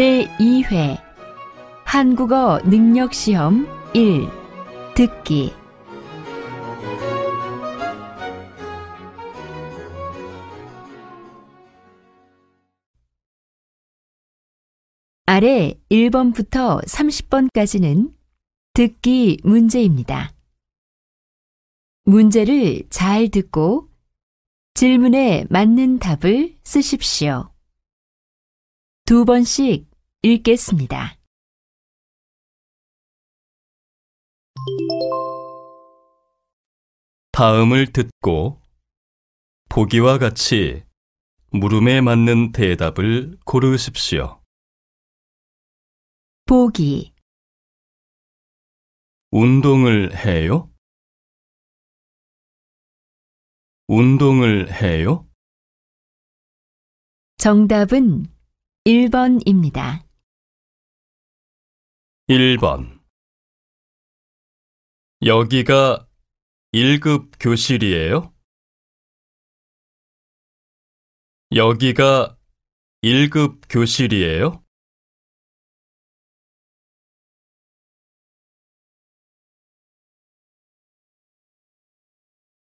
제2회 한국어 능력시험 1 듣기 아래 1번부터 30번까지는 듣기 문제입니다. 문제를 잘 듣고 질문에 맞는 답을 쓰십시오. 두 번씩 읽겠습니다. 다음을 듣고 보기와 같이 물음에 맞는 대답을 고르십시오. 보기 운동을 해요? 운동을 해요? 정답은 1번입니다. 1번 여기가 1급 교실이에요? 여기가 1급 교실이에요?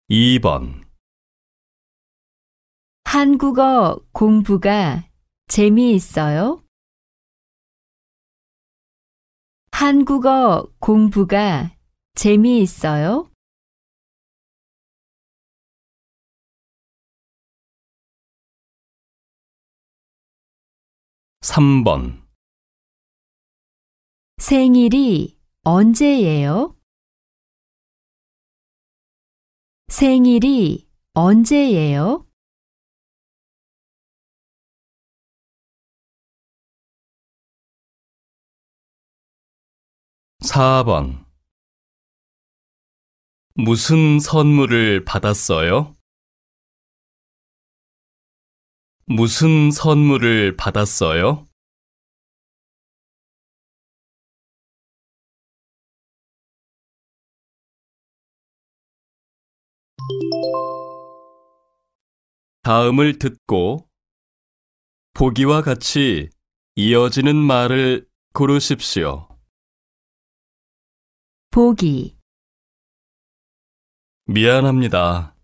2번 한국어 공부가 재미있어요? 한국어 공부가 재미있어요? 삼번 생일이 언제예요? 생일이 언제예요? 4번 무슨 선물을 받았어요? 무슨 선물을 받았어요? 다음을 듣고 보기와 같이 이어지는 말을 고르십시오. 보기 미안합니다.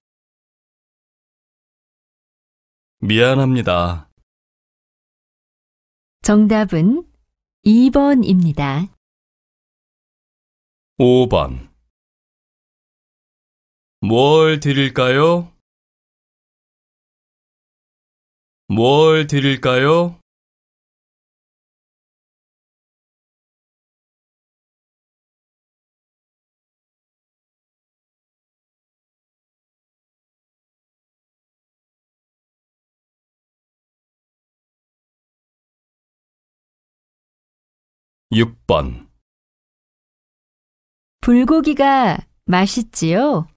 미안합니다. 정답은 2번입니다. 5번 뭘 드릴까요? 뭘 드릴까요? 6번 불고기가 맛있지요?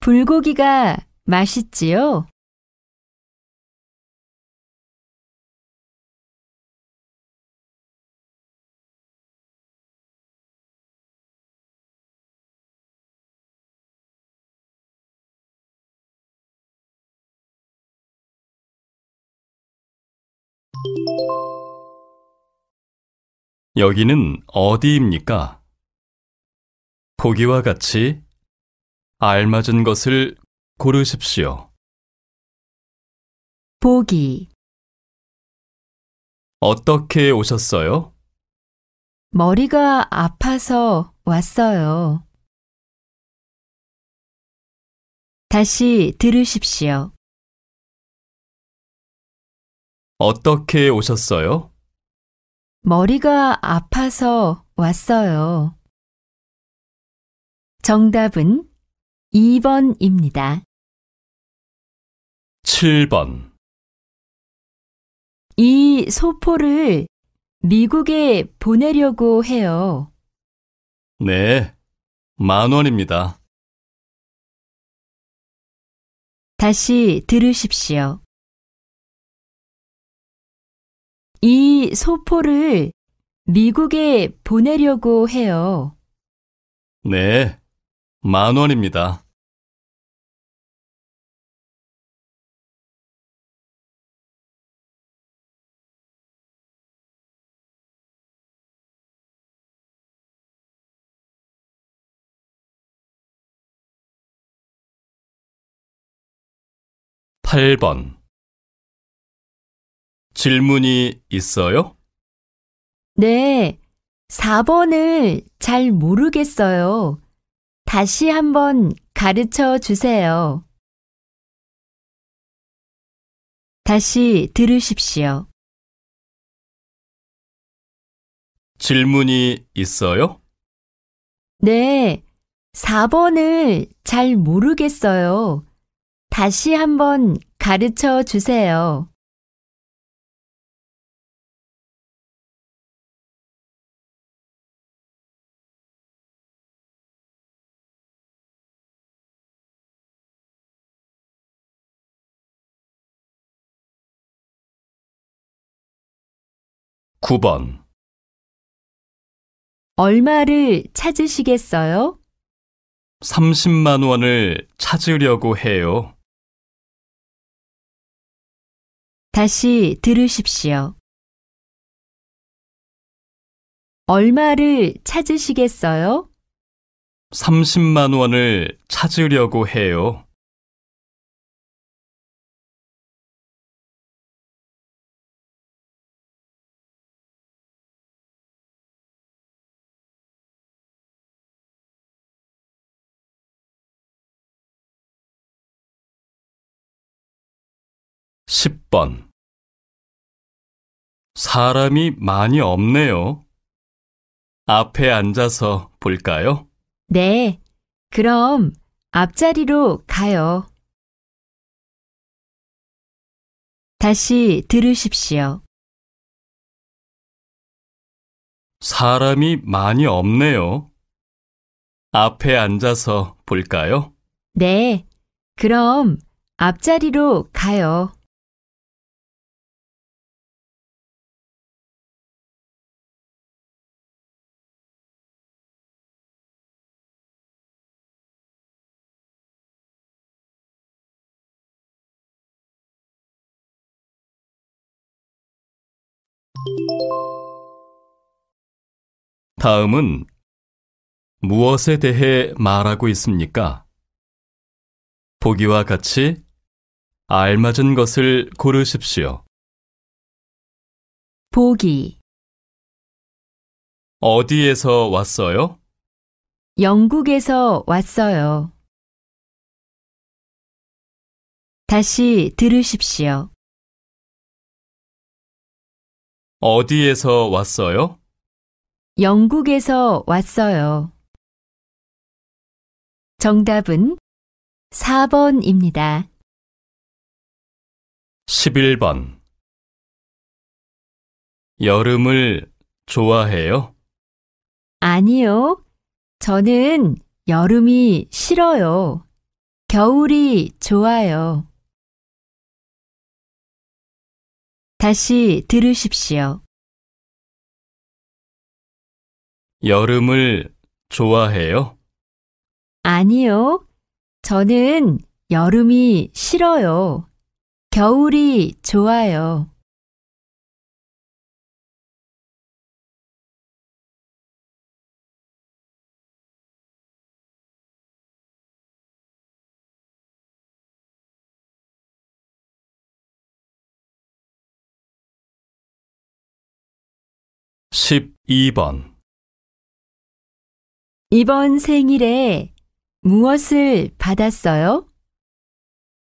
불고기가 맛있지요? 여기는 어디입니까? 보기와 같이 알맞은 것을 고르십시오. 보기 어떻게 오셨어요? 머리가 아파서 왔어요. 다시 들으십시오. 어떻게 오셨어요? 머리가 아파서 왔어요. 정답은 2번입니다. 7번 이 소포를 미국에 보내려고 해요. 네, 만 원입니다. 다시 들으십시오. 이 소포를 미국에 보내려고 해요. 네, 만 원입니다. 팔번 질문이 있어요? 네, 4번을 잘 모르겠어요. 다시 한번 가르쳐 주세요. 다시 들으십시오. 질문이 있어요? 네, 4번을 잘 모르겠어요. 다시 한번 가르쳐 주세요. 9번 얼마를 찾으시겠어요? 30만 원을 찾으려고 해요. 다시 들으십시오. 얼마를 찾으시겠어요? 30만 원을 찾으려고 해요. 10번 사람이 많이 없네요. 앞에 앉아서 볼까요? 네, 그럼 앞자리로 가요. 다시 들으십시오. 사람이 많이 없네요. 앞에 앉아서 볼까요? 네, 그럼 앞자리로 가요. 다음은 무엇에 대해 말하고 있습니까? 보기와 같이 알맞은 것을 고르십시오. 보기 어디에서 왔어요? 영국에서 왔어요. 다시 들으십시오. 어디에서 왔어요? 영국에서 왔어요. 정답은 4번입니다. 11번 여름을 좋아해요? 아니요. 저는 여름이 싫어요. 겨울이 좋아요. 다시 들으십시오. 여름을 좋아해요? 아니요. 저는 여름이 싫어요. 겨울이 좋아요. 12번 이번 생일에 무엇을 받았어요?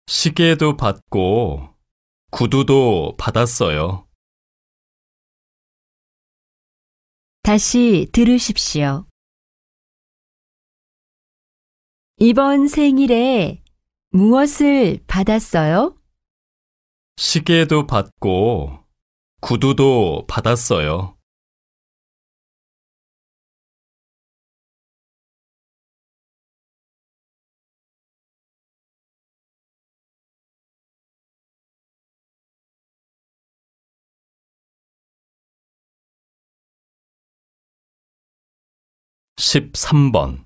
시계도 받고 구두도 받았어요. 다시 들으십시오. 이번 생일에 무엇을 받았어요? 시계도 받고 구두도 받았어요. 13번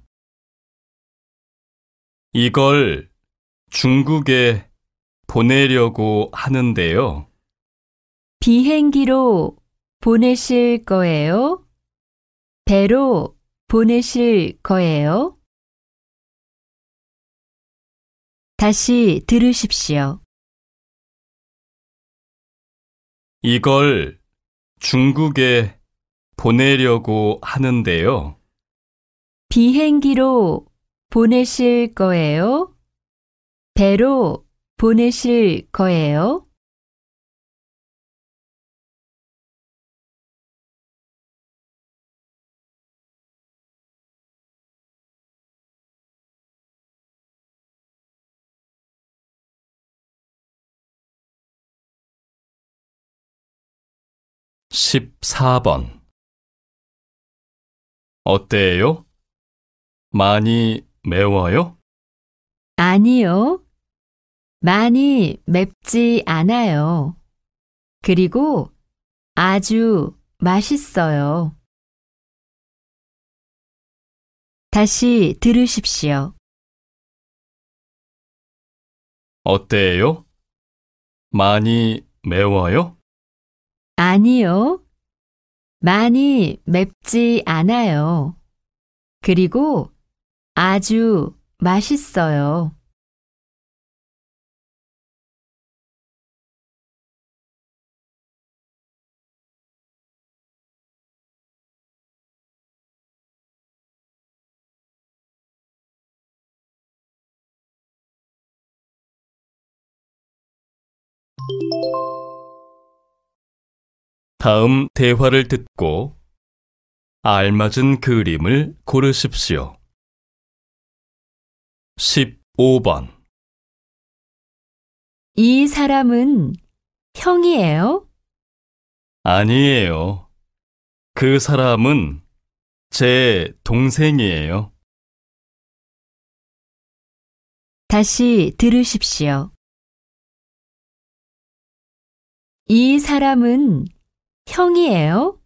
이걸 중국에 보내려고 하는데요. 비행기로 보내실 거예요? 배로 보내실 거예요? 다시 들으십시오. 이걸 중국에 보내려고 하는데요. 비행기로 보내실 거예요? 배로 보내실 거예요? (14번) 어때요? 많이 매워요? 아니요. 많이 맵지 않아요. 그리고 아주 맛있어요. 다시 들으십시오. 어때요? 많이 매워요? 아니요. 많이 맵지 않아요. 그리고 아주 맛있어요. 다음 대화를 듣고 알맞은 그림을 고르십시오. 15번 이 사람은 형이에요? 아니에요. 그 사람은 제 동생이에요. 다시 들으십시오. 이 사람은 형이에요?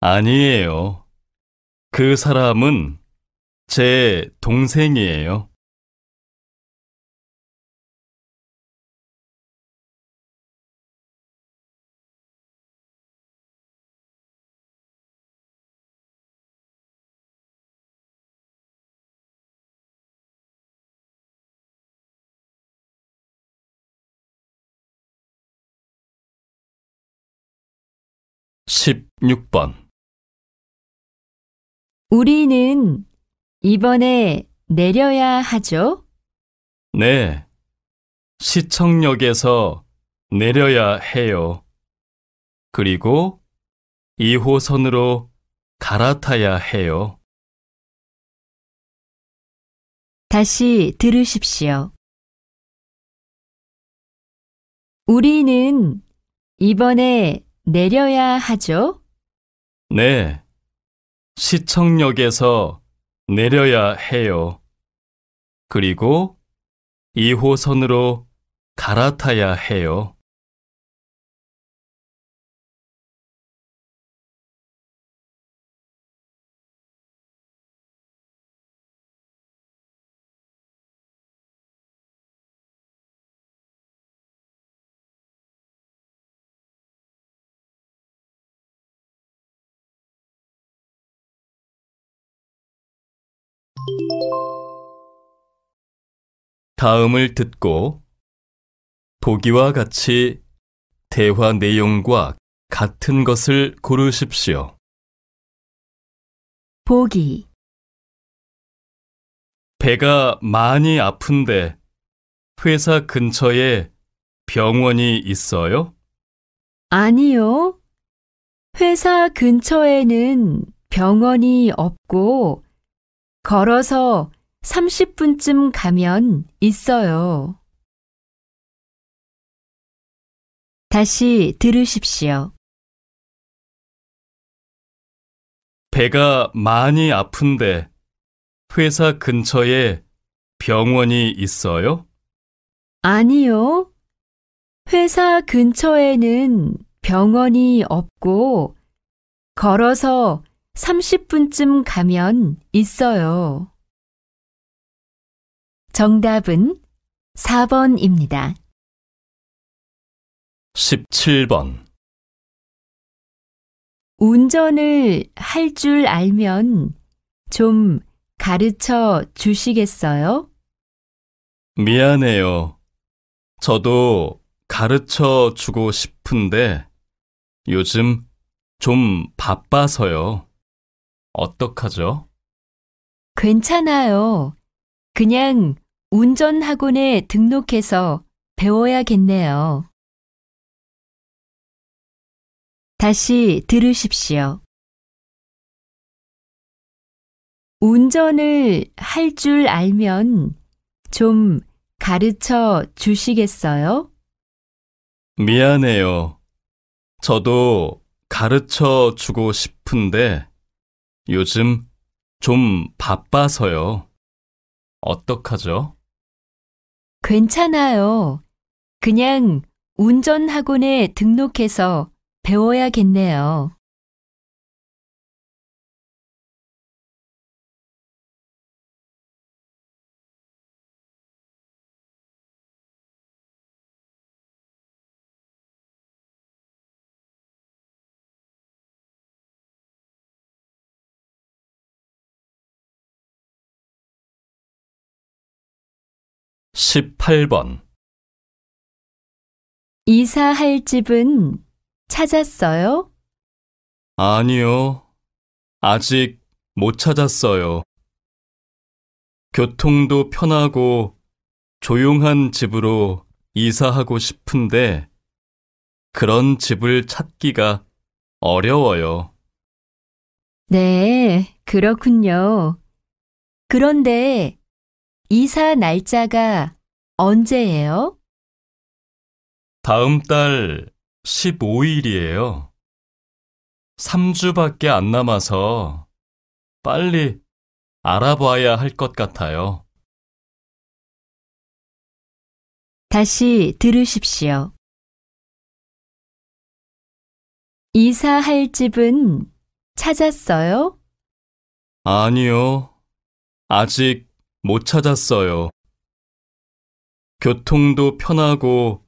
아니에요. 그 사람은 제 동생이에요. 1 6번 우리는 이번에 내려야 하죠? 네. 시청역에서 내려야 해요. 그리고 2호선으로 갈아타야 해요. 다시 들으십시오. 우리는 이번에 내려야 하죠? 네. 시청역에서 내려야 해요. 그리고 2호선으로 갈아타야 해요. 다음을 듣고 보기와 같이 대화 내용과 같은 것을 고르십시오. 보기 배가 많이 아픈데 회사 근처에 병원이 있어요? 아니요. 회사 근처에는 병원이 없고 걸어서 30분쯤 가면 있어요. 다시 들으십시오. 배가 많이 아픈데 회사 근처에 병원이 있어요? 아니요. 회사 근처에는 병원이 없고 걸어서 30분쯤 가면 있어요. 정답은 4번입니다. 17번 운전을 할 줄 알면 좀 가르쳐 주시겠어요? 미안해요. 저도 가르쳐 주고 싶은데 요즘 좀 바빠서요. 어떡하죠? 괜찮아요. 그냥 운전 학원에 등록해서 배워야겠네요. 다시 들으십시오. 운전을 할 줄 알면 좀 가르쳐 주시겠어요? 미안해요. 저도 가르쳐 주고 싶은데 요즘 좀 바빠서요. 어떡하죠? 괜찮아요. 그냥 운전학원에 등록해서 배워야겠네요. 18번 이사할 집은 찾았어요? 아니요. 아직 못 찾았어요. 교통도 편하고 조용한 집으로 이사하고 싶은데 그런 집을 찾기가 어려워요. 네, 그렇군요. 그런데 이사 날짜가 언제예요? 다음 달 15일이에요. 3주밖에 안 남아서 빨리 알아봐야 할 것 같아요. 다시 들으십시오. 이사할 집은 찾았어요? 아니요. 아직 못 찾았어요. 교통도 편하고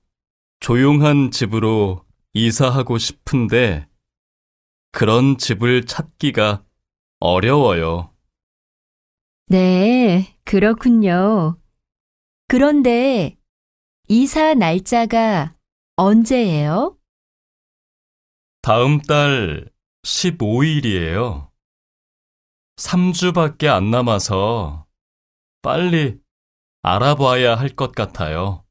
조용한 집으로 이사하고 싶은데 그런 집을 찾기가 어려워요. 네, 그렇군요. 그런데 이사 날짜가 언제예요? 다음 달 15일이에요. 3주밖에 안 남아서 빨리 알아봐야 할 것 같아요.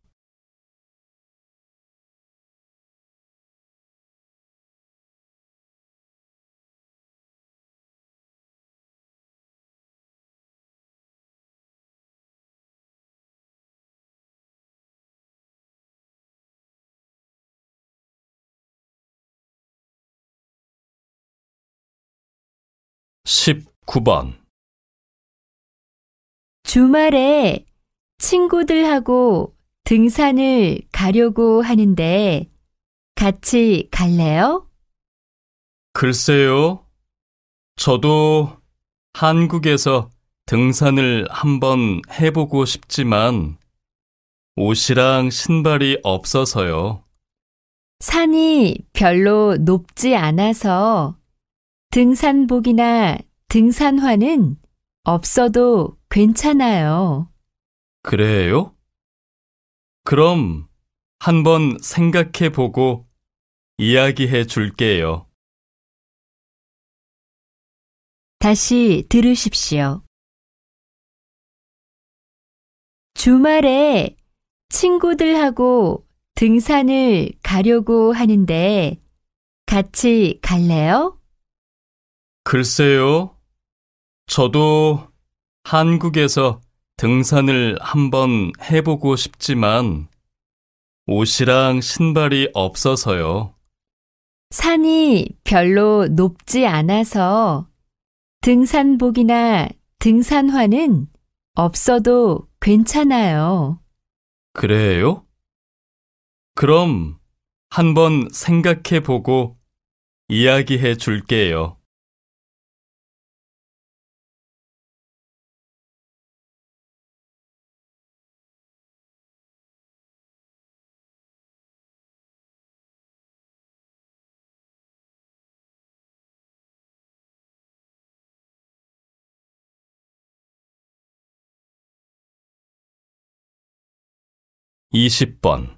1 9번 주말에 친구들하고 등산을 가려고 하는데 같이 갈래요? 글쎄요. 저도 한국에서 등산을 한번 해보고 싶지만 옷이랑 신발이 없어서요. 산이 별로 높지 않아서 등산복이나 등산화는 없어도 괜찮아요. 그래요? 그럼 한번 생각해 보고 이야기해 줄게요. 다시 들으십시오. 주말에 친구들하고 등산을 가려고 하는데 같이 갈래요? 글쎄요. 저도 한국에서 등산을 한번 해보고 싶지만 옷이랑 신발이 없어서요. 산이 별로 높지 않아서 등산복이나 등산화는 없어도 괜찮아요. 그래요? 그럼 한번 생각해 보고 이야기해 줄게요. 20번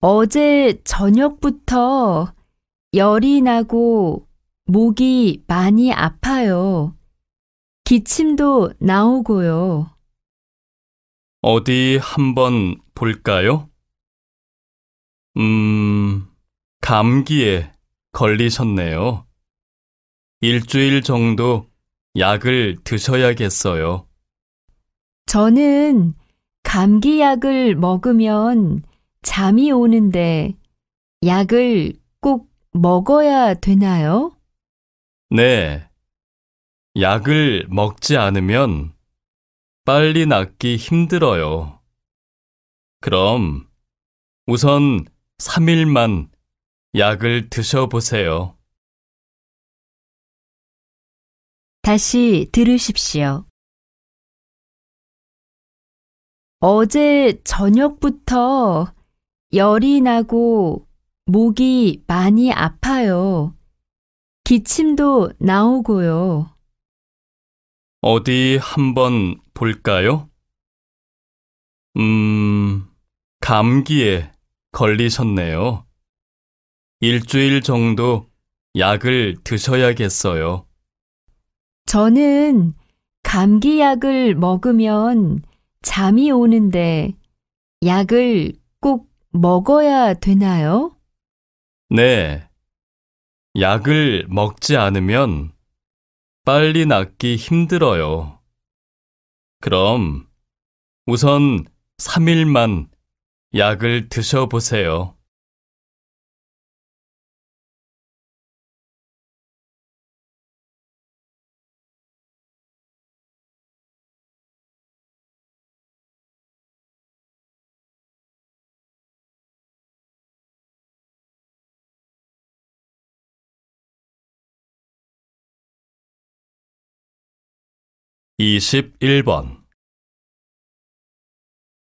어제 저녁부터 열이 나고 목이 많이 아파요. 기침도 나오고요. 어디 한번 볼까요? 음, 감기에 걸리셨네요. 일주일 정도 약을 드셔야겠어요. 저는 감기약을 먹으면 잠이 오는데 약을 꼭 먹어야 되나요? 네. 약을 먹지 않으면 빨리 낫기 힘들어요. 그럼 우선 3일만 약을 드셔보세요. 다시 들으십시오. 어제 저녁부터 열이 나고 목이 많이 아파요. 기침도 나오고요. 어디 한번 볼까요? 음, 감기에 걸리셨네요. 일주일 정도 약을 드셔야겠어요. 저는 감기약을 먹으면 잠이 오는데 약을 꼭 먹어야 되나요? 네. 약을 먹지 않으면 빨리 낫기 힘들어요. 그럼 우선 3일만 약을 드셔보세요. 21번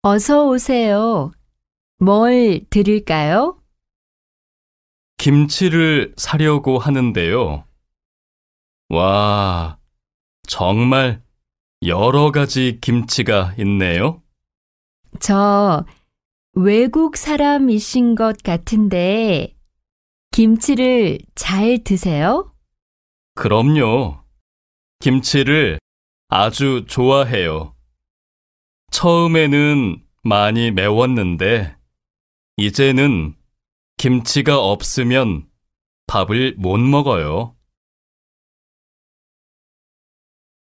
어서 오세요. 뭘 드릴까요? 김치를 사려고 하는데요. 와, 정말 여러 가지 김치가 있네요. 저 외국 사람이신 것 같은데 김치를 잘 드세요? 그럼요. 김치를 아주 좋아해요. 처음에는 많이 매웠는데, 이제는 김치가 없으면 밥을 못 먹어요.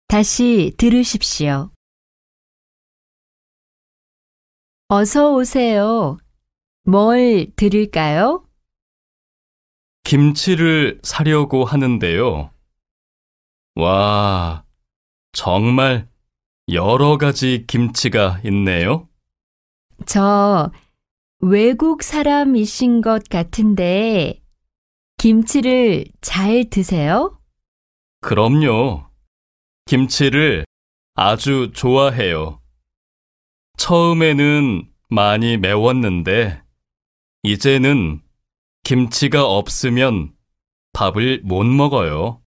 다시 들으십시오. 어서 오세요. 뭘 드릴까요? 김치를 사려고 하는데요. 와, 정말 여러 가지 김치가 있네요. 저 외국 사람이신 것 같은데 김치를 잘 드세요? 그럼요. 김치를 아주 좋아해요. 처음에는 많이 매웠는데 이제는 김치가 없으면 밥을 못 먹어요.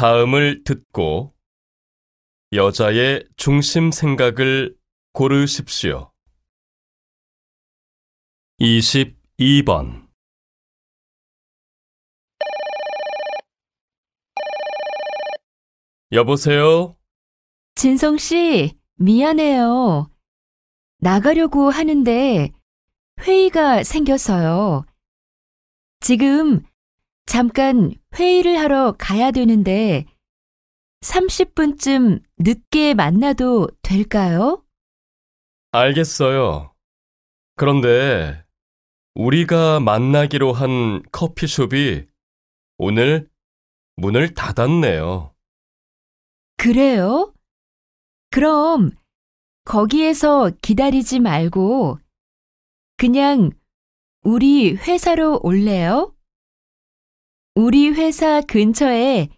다음을 듣고 여자의 중심 생각을 고르십시오. 22번 여보세요? 진성 씨, 미안해요. 나가려고 하는데 회의가 생겨서요. 지금 잠깐 회의를 하러 가야 되는데 30분쯤 늦게 만나도 될까요? 알겠어요. 그런데 우리가 만나기로 한 커피숍이 오늘 문을 닫았네요. 그래요? 그럼 거기에서 기다리지 말고 그냥 우리 회사로 올래요? 우리 회사 근처에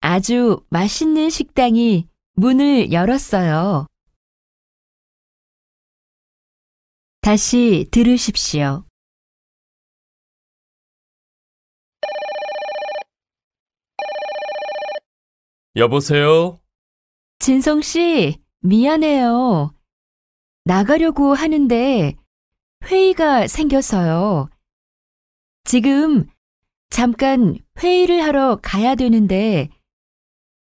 아주 맛있는 식당이 문을 열었어요. 다시 들으십시오. 여보세요? 진성 씨, 미안해요. 나가려고 하는데 회의가 생겨서요. 지금 잠깐 회의를 하러 가야 되는데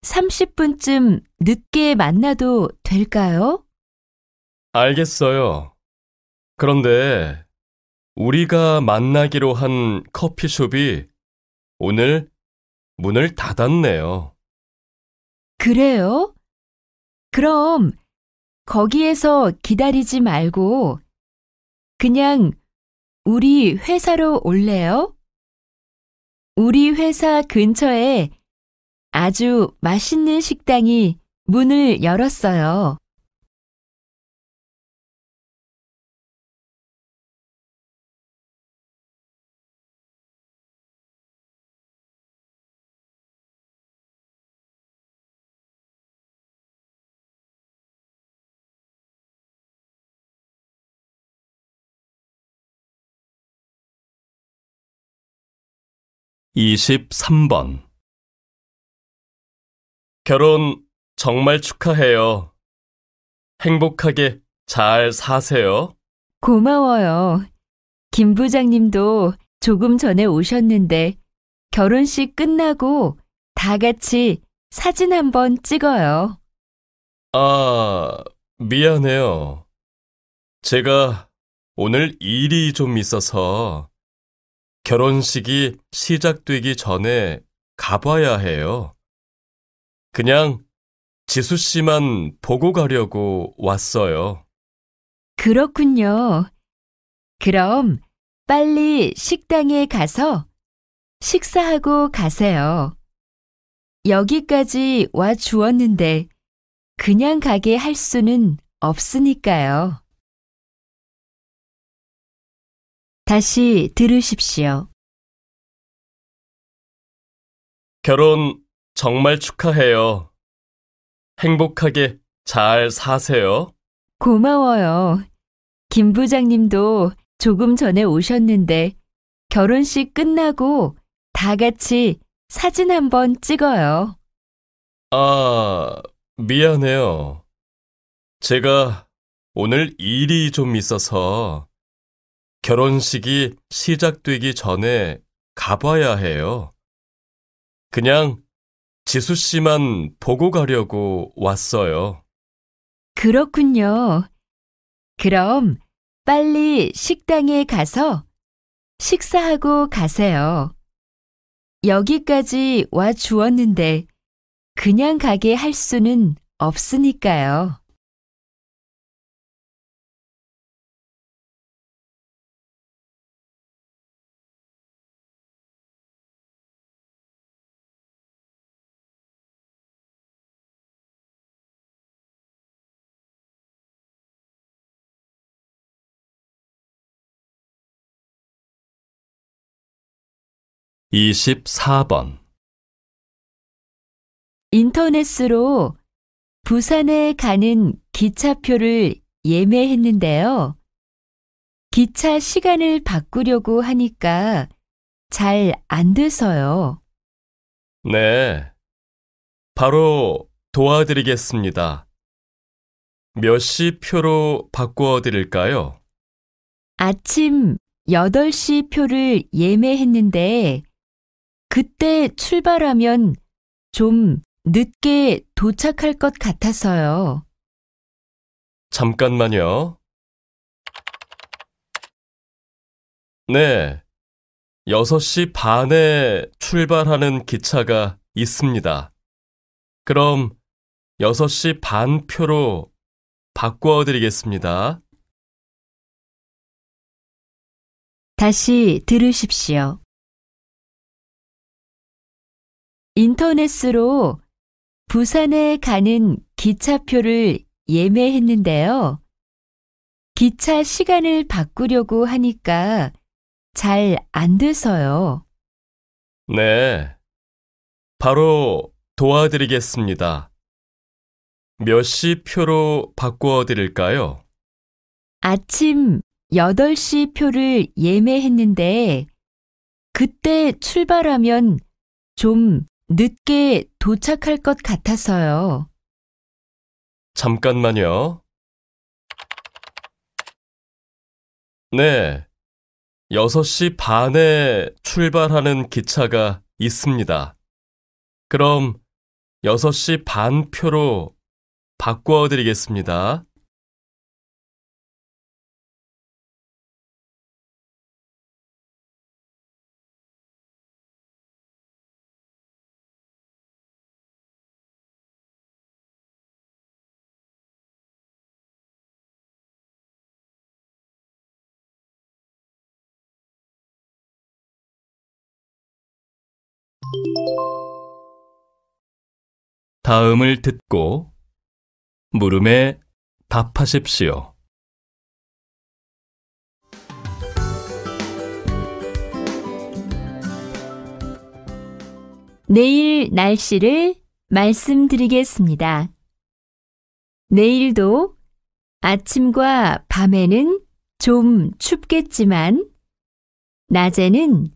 30분쯤 늦게 만나도 될까요? 알겠어요. 그런데 우리가 만나기로 한 커피숍이 오늘 문을 닫았네요. 그래요? 그럼 거기에서 기다리지 말고 그냥 우리 회사로 올래요? 우리 회사 근처에 아주 맛있는 식당이 문을 열었어요. 23번 결혼 정말 축하해요. 행복하게 잘 사세요. 고마워요. 김 부장님도 조금 전에 오셨는데 결혼식 끝나고 다 같이 사진 한번 찍어요. 아, 미안해요. 제가 오늘 일이 좀 있어서 결혼식이 시작되기 전에 가봐야 해요. 그냥 지수 씨만 보고 가려고 왔어요. 그렇군요. 그럼 빨리 식당에 가서 식사하고 가세요. 여기까지 와 주었는데 그냥 가게 할 수는 없으니까요. 다시 들으십시오. 결혼 정말 축하해요. 행복하게 잘 사세요. 고마워요. 김 부장님도 조금 전에 오셨는데 결혼식 끝나고 다 같이 사진 한번 찍어요. 아, 미안해요. 제가 오늘 일이 좀 있어서 결혼식이 시작되기 전에 가봐야 해요. 그냥 지수 씨만 보고 가려고 왔어요. 그렇군요. 그럼 빨리 식당에 가서 식사하고 가세요. 여기까지 와 주었는데 그냥 가게 할 수는 없으니까요. 24번 인터넷으로 부산에 가는 기차표를 예매했는데요. 기차 시간을 바꾸려고 하니까 잘안 돼서요. 네. 바로 도와드리겠습니다. 몇 시 표로 바꾸어 드릴까요? 아침 8시 표를 예매했는데 그때 출발하면 좀 늦게 도착할 것 같아서요. 잠깐만요. 네. 6시 반에 출발하는 기차가 있습니다. 그럼 6시 반 표로 바꿔 드리겠습니다. 다시 들으십시오. 인터넷으로 부산에 가는 기차표를 예매했는데요. 기차 시간을 바꾸려고 하니까 잘 안 돼서요. 네. 바로 도와드리겠습니다. 몇 시 표로 바꿔 드릴까요? 아침 8시 표를 예매했는데 그때 출발하면 좀 늦게 도착할 것 같아서요. 잠깐만요. 네. 6시 반에 출발하는 기차가 있습니다. 그럼 6시 반 표로 바꿔 드리겠습니다. 다음을 듣고 물음에 답하십시오. 내일 날씨를 말씀드리겠습니다. 내일도 아침과 밤에는 좀 춥겠지만 낮에는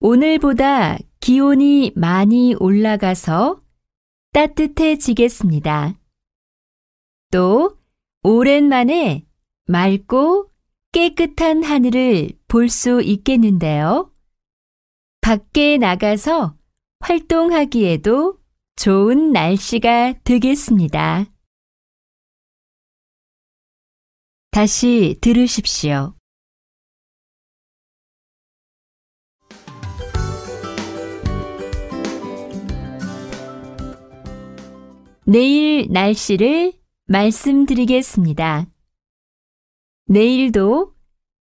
오늘보다 기온이 많이 올라가서 따뜻해지겠습니다. 또 오랜만에 맑고 깨끗한 하늘을 볼 수 있겠는데요. 밖에 나가서 활동하기에도 좋은 날씨가 되겠습니다. 다시 들으십시오. 내일 날씨를 말씀드리겠습니다. 내일도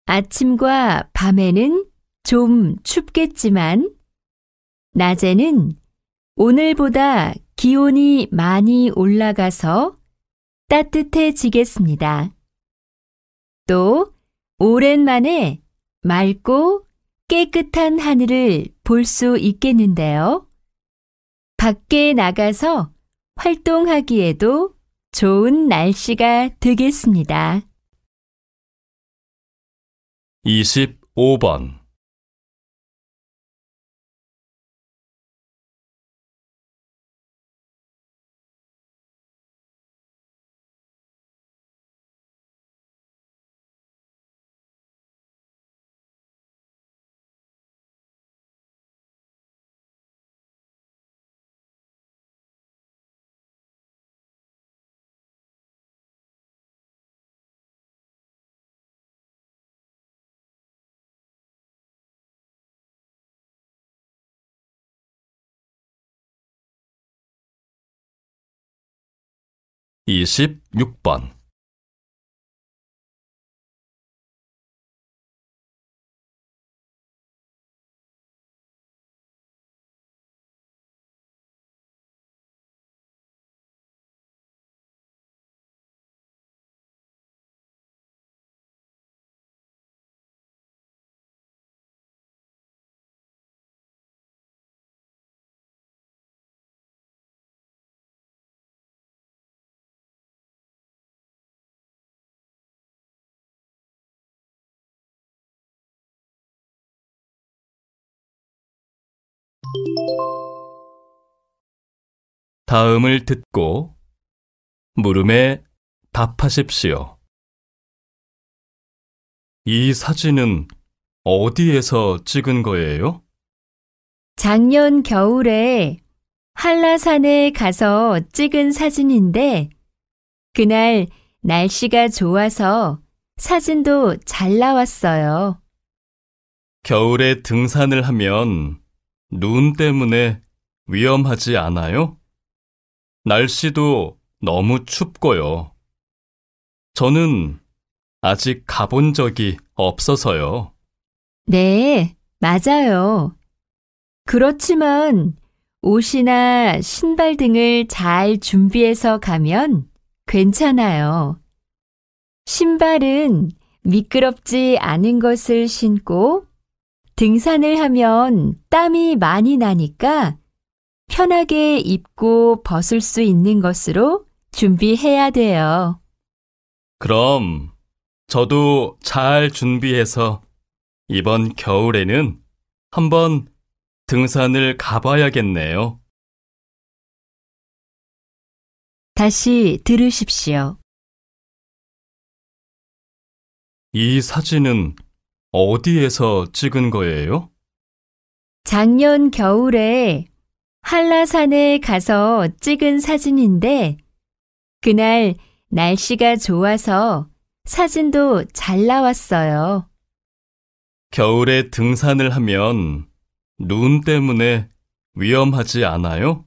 아침과 밤에는 좀 춥겠지만 낮에는 오늘보다 기온이 많이 올라가서 따뜻해지겠습니다. 또 오랜만에 맑고 깨끗한 하늘을 볼 수 있겠는데요. 밖에 나가서 활동하기에도 좋은 날씨가 되겠습니다. 25번 26번 다음을 듣고 물음에 답하십시오. 이 사진은 어디에서 찍은 거예요? 작년 겨울에 한라산에 가서 찍은 사진인데 그날 날씨가 좋아서 사진도 잘 나왔어요. 겨울에 등산을 하면 눈 때문에 위험하지 않아요? 날씨도 너무 춥고요. 저는 아직 가본 적이 없어서요. 네, 맞아요. 그렇지만 옷이나 신발 등을 잘 준비해서 가면 괜찮아요. 신발은 미끄럽지 않은 것을 신고 등산을 하면 땀이 많이 나니까 편하게 입고 벗을 수 있는 것으로 준비해야 돼요. 그럼 저도 잘 준비해서 이번 겨울에는 한번 등산을 가봐야겠네요. 다시 들으십시오. 이 사진은 어디에서 찍은 거예요? 작년 겨울에 한라산에 가서 찍은 사진인데 그날 날씨가 좋아서 사진도 잘 나왔어요. 겨울에 등산을 하면 눈 때문에 위험하지 않아요?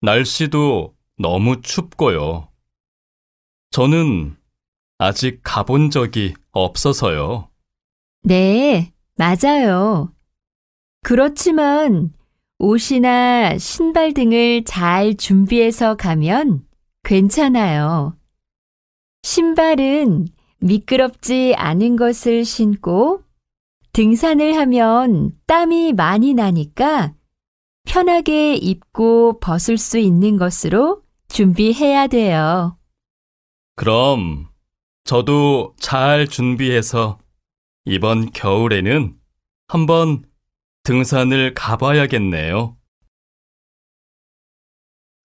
날씨도 너무 춥고요. 저는 아직 가본 적이 없어서요. 네, 맞아요. 그렇지만 옷이나 신발 등을 잘 준비해서 가면 괜찮아요. 신발은 미끄럽지 않은 것을 신고 등산을 하면 땀이 많이 나니까 편하게 입고 벗을 수 있는 것으로 준비해야 돼요. 그럼 저도 잘 준비해서 이번 겨울에는 한번 등산을 가봐야겠네요.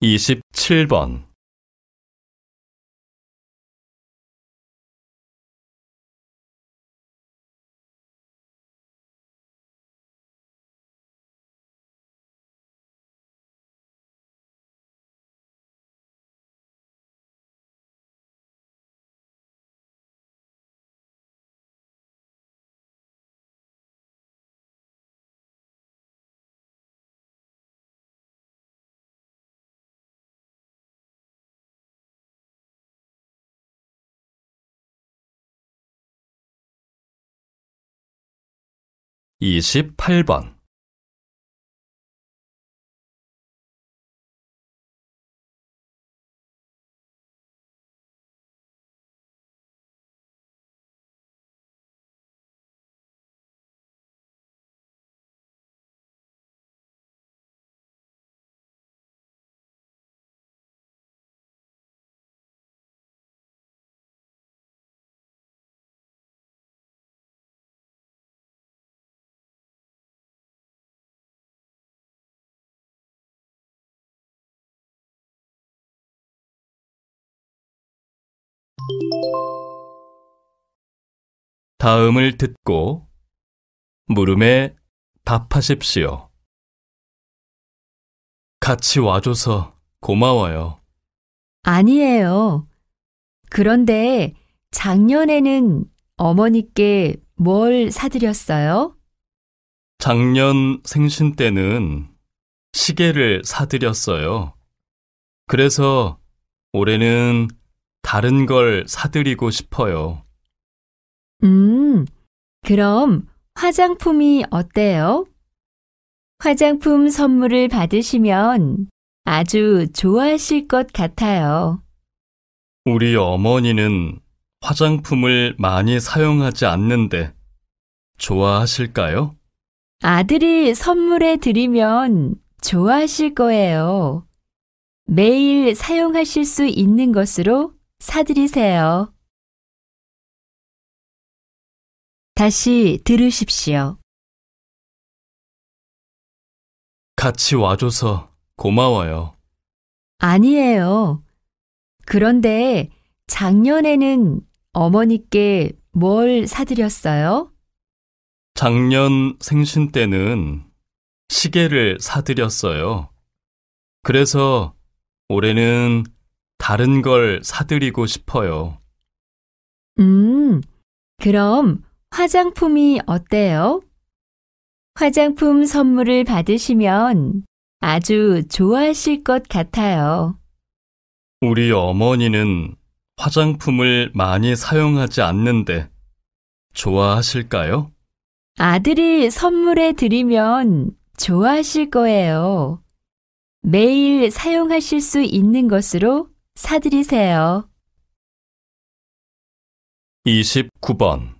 27번 28번 다음을 듣고 물음에 답하십시오. 같이 와줘서 고마워요. 아니에요. 그런데 작년에는 어머니께 뭘 사드렸어요? 작년 생신 때는 시계를 사드렸어요. 그래서 올해는 다른 걸 사드리고 싶어요. 음, 그럼 화장품이 어때요? 화장품 선물을 받으시면 아주 좋아하실 것 같아요. 우리 어머니는 화장품을 많이 사용하지 않는데 좋아하실까요? 아들이 선물해 드리면 좋아하실 거예요. 매일 사용하실 수 있는 것으로 사드리세요. 다시 들으십시오. 같이 와줘서 고마워요. 아니에요. 그런데 작년에는 어머니께 뭘 사드렸어요? 작년 생신 때는 시계를 사드렸어요. 그래서 올해는 다른 걸 사드리고 싶어요. 음, 그럼 화장품이 어때요? 화장품 선물을 받으시면 아주 좋아하실 것 같아요. 우리 어머니는 화장품을 많이 사용하지 않는데 좋아하실까요? 아들이 선물해 드리면 좋아하실 거예요. 매일 사용하실 수 있는 것으로 사드리세요. 29번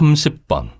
30번